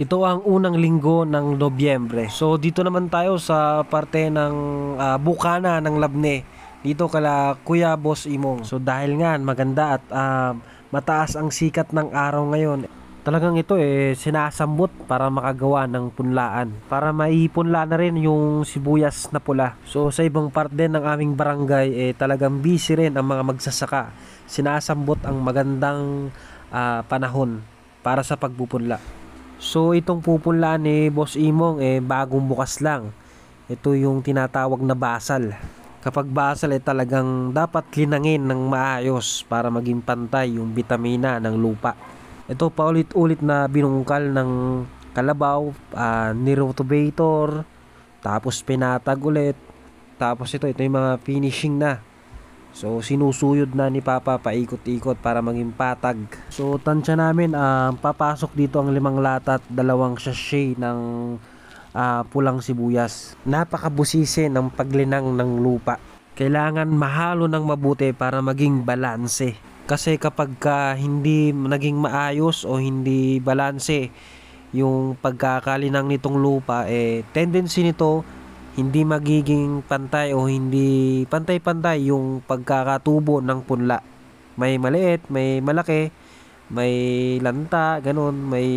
Ito ang unang linggo ng Nobyembre. So dito naman tayo sa parte ng uh, bukana ng Labne. Dito kala Kuya Boss Imong. So dahil nga maganda at uh, mataas ang sikat ng araw ngayon, talagang ito eh sinasambot para makagawa ng punlaan para maipunla na rin yung sibuyas na pula so sa ibang part din ng aming barangay eh talagang busy rin ang mga magsasaka sinasambot ang magandang uh, panahon para sa pagpupunla So itong pupunlaan ni eh, Boss Imong eh bagong bukas lang. Ito yung tinatawag na basal. Kapag basal ay eh, talagang dapat linangin ng maayos para maging pantay yung bitamina ng lupa. Ito paulit-ulit na binungkal ng kalabaw, uh, ah, nirotubator, tapos pinatag ulit. Tapos ito, ito yung mga finishing na. So sinusuyod na ni Papa paikot-ikot para maging patag. So tansya namin uh, papasok dito ang limang lata at dalawang sachet ng uh, pulang sibuyas. Napakabusisi ng paglinang ng lupa. Kailangan mahalo ng mabuti para maging balanse. Kasi kapag ka hindi naging maayos o hindi balanse yung pagkakalinang nitong lupa, eh, tendency nito hindi magiging pantay o hindi pantay-pantay yung pagkakatubo ng punla. May maliit, may malaki, may lanta, ganun, may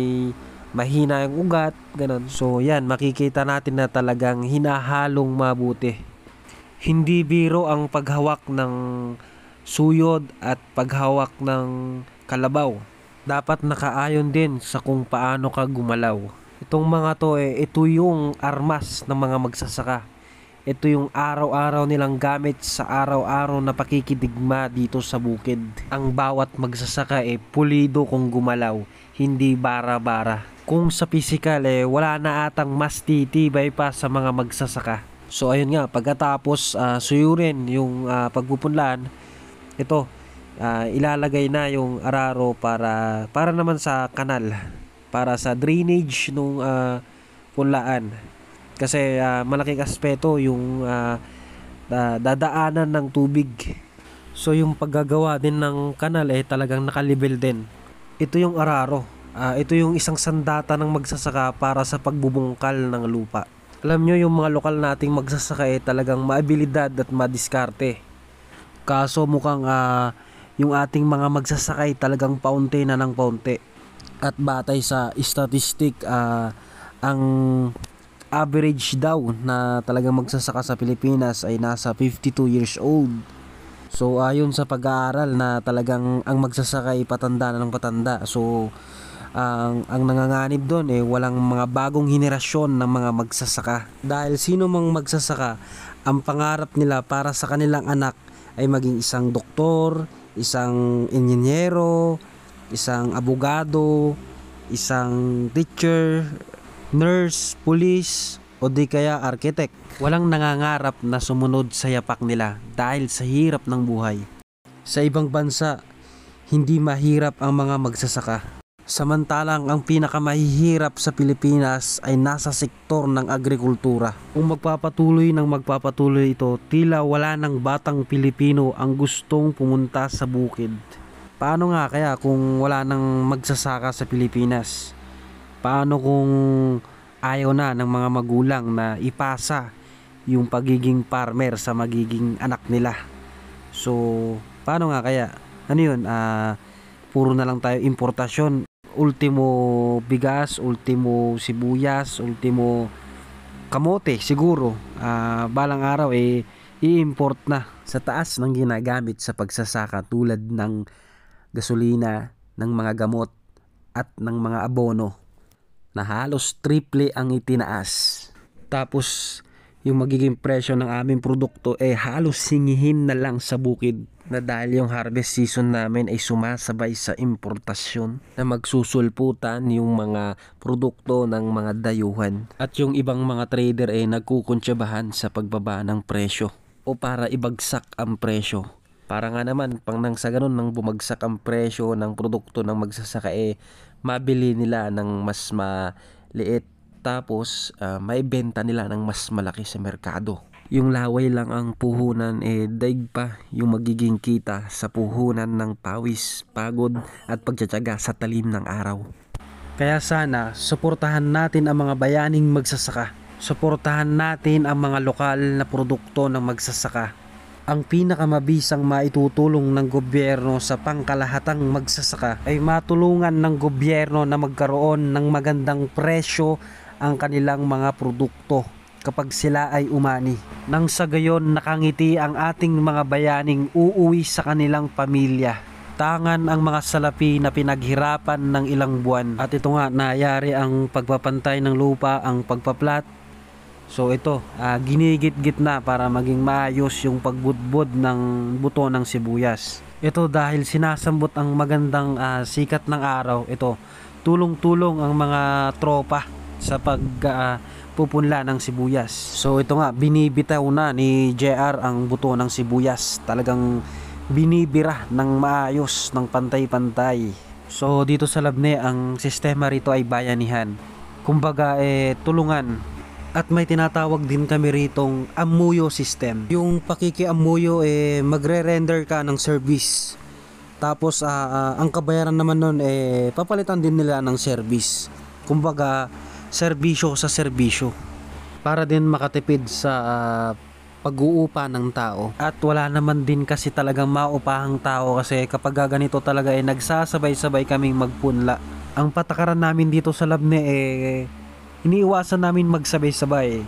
mahina yung ugat, ganun. So yan, makikita natin na talagang hinahalong mabuti. Hindi biro ang paghawak ng suyod at paghawak ng kalabaw. Dapat nakaayon din sa kung paano ka gumalaw. Itong mga to eh, ito yung armas ng mga magsasaka. Ito yung araw-araw nilang gamit sa araw-araw na pakikidigma dito sa bukid. Ang bawat magsasaka eh, pulido kung gumalaw, hindi bara-bara. Kung sa physical eh, wala na atang mas titibay pa sa mga magsasaka. So ayun nga, pagkatapos uh, suyurin yung uh, pagpupunlaan, ito, uh, ilalagay na yung araro para para naman sa kanal para sa drainage nung uh, ah, punlaan. Kasi uh, malaking aspeto yung uh, uh, dadaanan ng tubig. So yung paggagawa din ng kanal eh talagang nakalibel din. Ito yung araro. Uh, ito yung isang sandata ng magsasaka para sa pagbubungkal ng lupa. Alam nyo yung mga lokal nating magsasaka eh talagang maabilidad at madiskarte. Kaso mukhang uh, yung ating mga magsasakay talagang paunti na ng paunti at batay sa statistic uh, ang average daw na talagang magsasaka sa Pilipinas ay nasa 52 years old. So ayon sa pag-aaral na talagang ang magsasaka ay patanda na ng patanda. So ang ang nanganganib doon eh walang mga bagong henerasyon ng mga magsasaka. Dahil sino mang magsasaka, ang pangarap nila para sa kanilang anak ay maging isang doktor, isang inyenyero, isang abogado, isang teacher, nurse, police, o di kaya architect. Walang nangangarap na sumunod sa yapak nila dahil sa hirap ng buhay. Sa ibang bansa, hindi mahirap ang mga magsasaka. Samantalang ang pinakamahihirap sa Pilipinas ay nasa sektor ng agrikultura. Kung magpapatuloy ng magpapatuloy ito, tila wala ng batang Pilipino ang gustong pumunta sa bukid. Paano nga kaya kung wala nang magsasaka sa Pilipinas? Paano kung ayaw na ng mga magulang na ipasa yung pagiging farmer sa magiging anak nila? So, paano nga kaya? Ano yun? Uh, puro na lang tayo importasyon. Ultimo bigas, ultimo sibuyas, ultimo kamote siguro. Uh, balang araw eh, i-import na. Sa taas ng ginagamit sa pagsasaka tulad ng gasolina, ng mga gamot at ng mga abono na halos triple ang itinaas. Tapos yung magiging presyo ng aming produkto eh halos singihin na lang sa bukid na dahil yung harvest season namin ay sumasabay sa importasyon na magsusulputan yung mga produkto ng mga dayuhan at yung ibang mga trader ay eh, nagkukuntsabahan sa pagbaba ng presyo o para ibagsak ang presyo para nga naman, pang nang sa ganun, nang bumagsak ang presyo ng produkto ng magsasaka eh, mabili nila ng mas maliit tapos uh, ah, benta nila ng mas malaki sa merkado. Yung laway lang ang puhunan eh daig pa yung magiging kita sa puhunan ng pawis, pagod at pagtsatsaga sa talim ng araw. Kaya sana suportahan natin ang mga bayaning magsasaka. Suportahan natin ang mga lokal na produkto ng magsasaka ang pinakamabisang maitutulong ng gobyerno sa pangkalahatang magsasaka ay matulungan ng gobyerno na magkaroon ng magandang presyo ang kanilang mga produkto kapag sila ay umani. Nang sa gayon nakangiti ang ating mga bayaning uuwi sa kanilang pamilya tangan ang mga salapi na pinaghirapan ng ilang buwan. At ito nga, nayari ang pagpapantay ng lupa, ang pagpaplat, So ito, uh, ginigit-git na para maging maayos yung pagbudbud ng buto ng sibuyas. Ito dahil sinasambot ang magandang uh, sikat ng araw. Ito, tulong-tulong ang mga tropa sa pagpupunla ah, uh, ng sibuyas. So ito nga, binibitaw na ni JR ang buto ng sibuyas. Talagang binibira ng maayos ng pantay-pantay. So dito sa Labne, ang sistema rito ay bayanihan. Kumbaga eh tulungan at may tinatawag din kami ritong amuyo system. Yung pakikiamuyo eh magre-render ka ng service. Tapos uh, uh, ang kabayaran naman nun eh papalitan din nila ng service. Kumbaga serbisyo sa serbisyo para din makatipid sa uh, pag-uupa ng tao. At wala naman din kasi talagang maupahang tao kasi kapag ganito talaga ay eh, nagsasabay-sabay kaming magpunla. Ang patakaran namin dito sa Labne eh iniiwasan namin magsabay-sabay.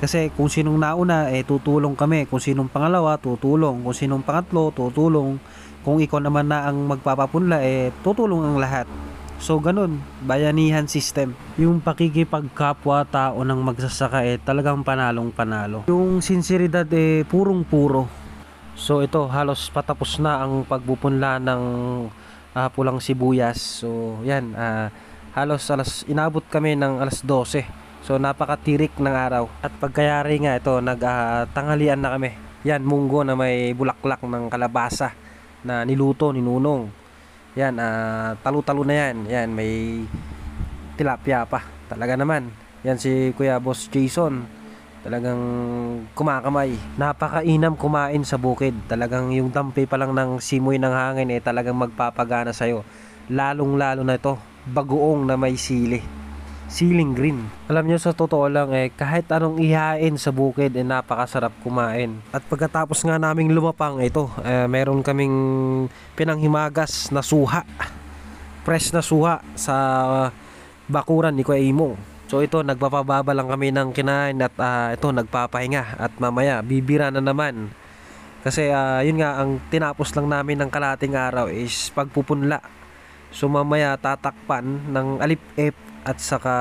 Kasi kung sinong nauna, eh, tutulong kami. Kung sinong pangalawa, tutulong. Kung sinong pangatlo, tutulong. Kung ikaw naman na ang magpapapunla, eh, tutulong ang lahat. So ganun, bayanihan system. Yung pakikipagkapwa tao ng magsasaka eh talagang panalong panalo. Yung sinseridad eh purong puro. So ito halos patapos na ang pagbupunla ng uh, pulang sibuyas. So yan, uh, halos alas inabot kami ng alas 12. So napakatirik ng araw. At pagkayari nga ito, nagtanghalian uh, na kami. Yan, munggo na may bulaklak ng kalabasa na niluto ni Nunong. Yan, uh, talo-talo na yan. Yan, may tilapia pa. Talaga naman. Yan si Kuya Boss Jason. Talagang kumakamay. Napakainam kumain sa bukid. Talagang yung dampi pa lang ng simoy ng hangin eh talagang magpapagana sa'yo. Lalong-lalo na ito bagoong na may sili. Siling green. Alam nyo sa totoo lang eh, kahit anong ihain sa bukid eh napakasarap kumain. At pagkatapos nga naming lumapang ito, eh, meron kaming pinanghimagas na suha. Fresh na suha sa bakuran ni Kuya Imo. So ito, nagpapababa lang kami ng kinain at uh, ito, nagpapahinga. At mamaya, bibira na naman. Kasi uh, yun nga, ang tinapos lang namin ng kalating araw is pagpupunla. So mamaya tatakpan ng alip-ep at saka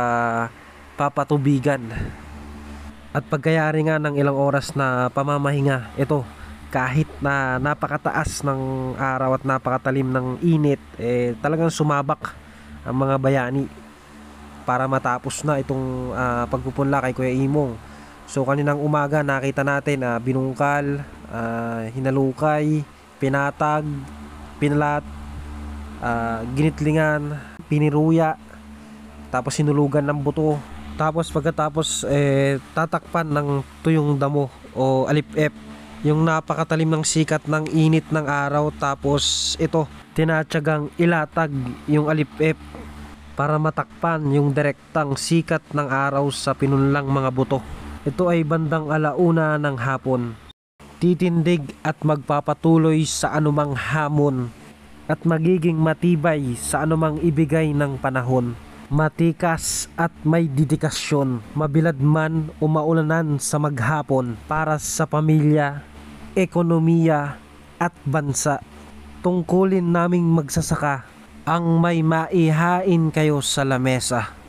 papatubigan. At pagkayari nga ng ilang oras na pamamahinga, ito, kahit na napakataas ng araw at napakatalim ng init, eh, talagang sumabak ang mga bayani para matapos na itong uh, pagpupunla kay Kuya Imong. So kaninang umaga nakita natin uh, binungkal, uh, hinalukay, pinatag, pinlat, Ah, ginitlingan, piniruya, tapos sinulugan ng buto. Tapos pagkatapos eh, tatakpan ng tuyong damo o alipep. Yung napakatalim ng sikat ng init ng araw tapos ito tinatsagang ilatag yung alipep para matakpan yung direktang sikat ng araw sa pinunlang mga buto. Ito ay bandang alauna ng hapon. Titindig at magpapatuloy sa anumang hamon at magiging matibay sa anumang ibigay ng panahon. Matikas at may dedikasyon, mabilad man o maulanan sa maghapon para sa pamilya, ekonomiya at bansa. Tungkulin naming magsasaka ang may maihain kayo sa lamesa.